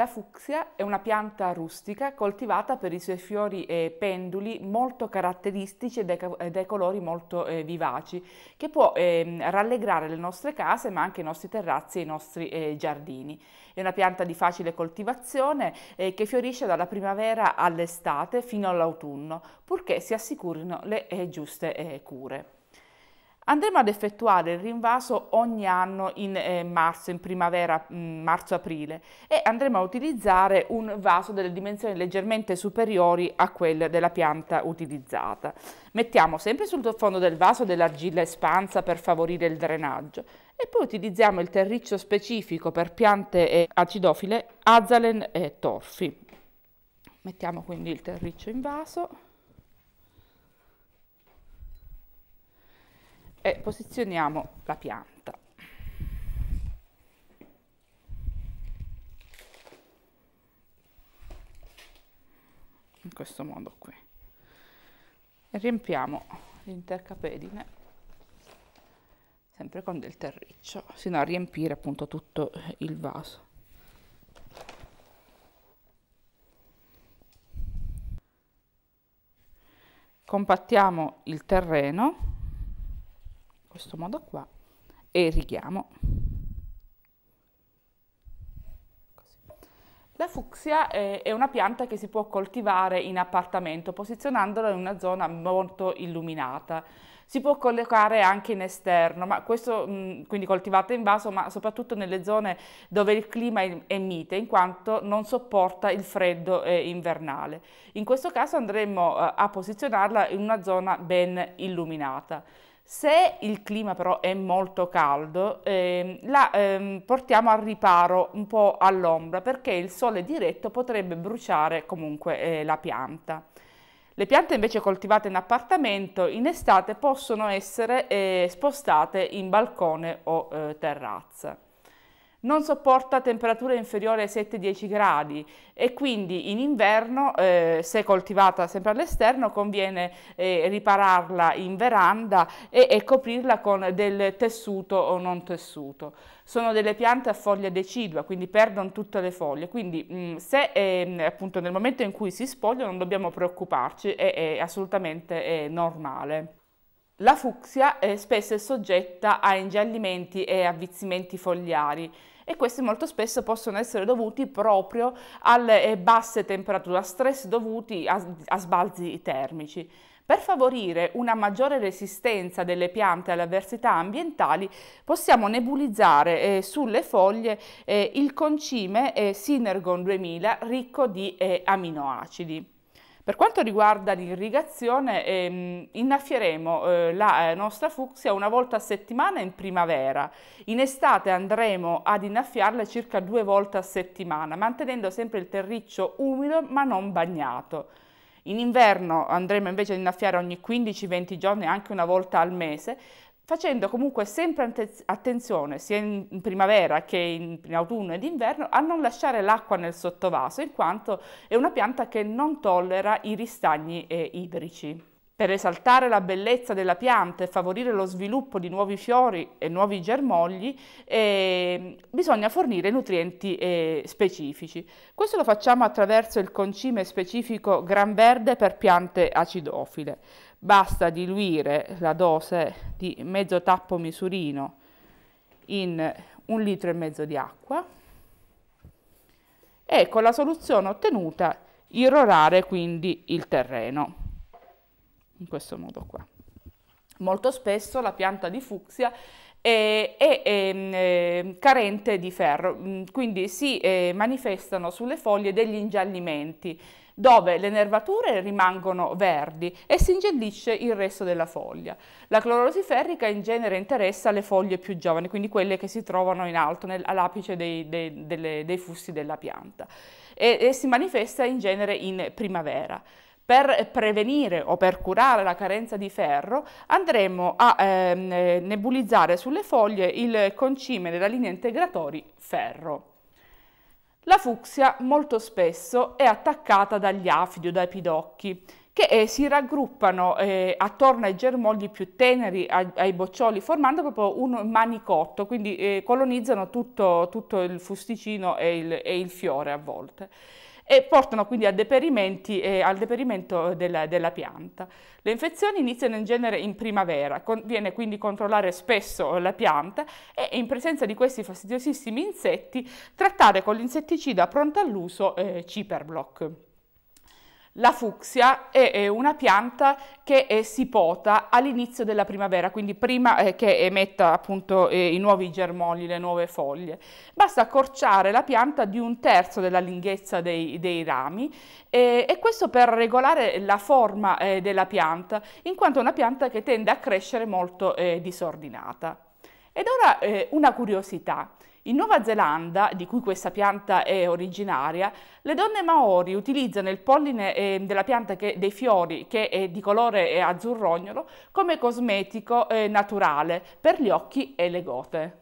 La fucsia è una pianta rustica coltivata per i suoi fiori eh, penduli molto caratteristici e dai, colori molto eh, vivaci, che può eh, rallegrare le nostre case ma anche i nostri terrazzi e i nostri eh, giardini. È una pianta di facile coltivazione eh, che fiorisce dalla primavera all'estate fino all'autunno, purché si assicurino le eh, giuste cure. Andremo ad effettuare il rinvaso ogni anno in eh, marzo, in primavera, mm, marzo-aprile e andremo a utilizzare un vaso delle dimensioni leggermente superiori a quelle della pianta utilizzata. Mettiamo sempre sul fondo del vaso dell'argilla espansa per favorire il drenaggio e poi utilizziamo il terriccio specifico per piante eh, acidofile, azalen e torfi. Mettiamo quindi il terriccio in vaso e posizioniamo la pianta. In questo modo qui. E riempiamo l'intercapedine sempre con del terriccio, sino a riempire appunto tutto il vaso. Compattiamo il terreno questo modo qua e righiamo. La fucsia è, una pianta che si può coltivare in appartamento posizionandola in una zona molto illuminata. Si può collocare anche in esterno, ma questo, mm, quindi coltivata in vaso, ma soprattutto nelle zone dove il clima è, mite, in quanto non sopporta il freddo eh, invernale. In questo caso andremo eh, a posizionarla in una zona ben illuminata. Se il clima però è molto caldo, eh, la eh, portiamo al riparo un po' all'ombra perché il sole diretto potrebbe bruciare comunque eh, la pianta. Le piante invece coltivate in appartamento in estate possono essere eh, spostate in balcone o eh, terrazza non sopporta temperature inferiori ai 7-10 gradi e quindi in inverno, eh, se coltivata sempre all'esterno, conviene eh, ripararla in veranda e, e coprirla con del tessuto o non tessuto sono delle piante a foglia decidua, quindi perdono tutte le foglie, quindi mh, mm, se eh, appunto nel momento in cui si spogliano non dobbiamo preoccuparci, è, è assolutamente è eh, normale. La fucsia eh, spesso è soggetta a ingiallimenti e avvizzimenti fogliari e questi molto spesso possono essere dovuti proprio alle eh, basse temperature, a stress dovuti a, a sbalzi termici. Per favorire una maggiore resistenza delle piante alle avversità ambientali possiamo nebulizzare eh, sulle foglie eh, il concime eh, Synergon 2000 ricco di eh, aminoacidi. Per quanto riguarda l'irrigazione, ehm, innaffieremo eh, la eh, nostra fucsia una volta a settimana in primavera. In estate andremo ad innaffiarla circa due volte a settimana, mantenendo sempre il terriccio umido ma non bagnato. In inverno andremo invece ad innaffiare ogni 15-20 giorni, anche una volta al mese, facendo comunque sempre attenzione sia in primavera che in, in autunno ed inverno a non lasciare l'acqua nel sottovaso in quanto è una pianta che non tollera i ristagni eh, idrici. Per esaltare la bellezza della pianta e favorire lo sviluppo di nuovi fiori e nuovi germogli eh, bisogna fornire nutrienti eh, specifici. Questo lo facciamo attraverso il concime specifico Gran Verde per piante acidofile. Basta diluire la dose di mezzo tappo misurino in un litro e mezzo di acqua e con la soluzione ottenuta irrorare quindi il terreno in questo modo qua molto spesso la pianta di fucsia e, e, e ehm, ehm, carente di ferro, mm, quindi si eh, manifestano sulle foglie degli ingiallimenti dove le nervature rimangono verdi e si ingiallisce il resto della foglia. La clorosi ferrica in genere interessa le foglie più giovani, quindi quelle che si trovano in alto, nel, all'apice dei, dei, dei, dei fusti della pianta e, e si manifesta in genere in primavera per prevenire o per curare la carenza di ferro andremo a ehm, eh, nebulizzare sulle foglie il concime della linea integratori ferro. La fucsia molto spesso è attaccata dagli afidi o dai pidocchi che eh, si raggruppano eh, attorno ai germogli più teneri, ai, ai boccioli, formando proprio un manicotto, quindi eh, colonizzano tutto, tutto, il fusticino e il, e il fiore a volte e portano quindi a deperimenti, eh, al deperimento della, della, pianta. Le infezioni iniziano in genere in primavera, conviene quindi controllare spesso la pianta e in presenza di questi fastidiosissimi insetti trattare con l'insetticida pronta all'uso eh, Ciperblock. La fucsia è una pianta che eh, si pota all'inizio della primavera, quindi prima eh, che emetta appunto eh, i nuovi germogli, le nuove foglie. Basta accorciare la pianta di un terzo della lunghezza dei, dei rami e, e, questo per regolare la forma della pianta, in quanto è una pianta che tende a crescere molto disordinata. Ed ora una curiosità. In Nuova Zelanda, di cui questa pianta è originaria, le donne maori utilizzano il polline eh, della pianta che, dei fiori, che è di colore eh, azzurrognolo, come cosmetico eh, naturale per gli occhi e le gote.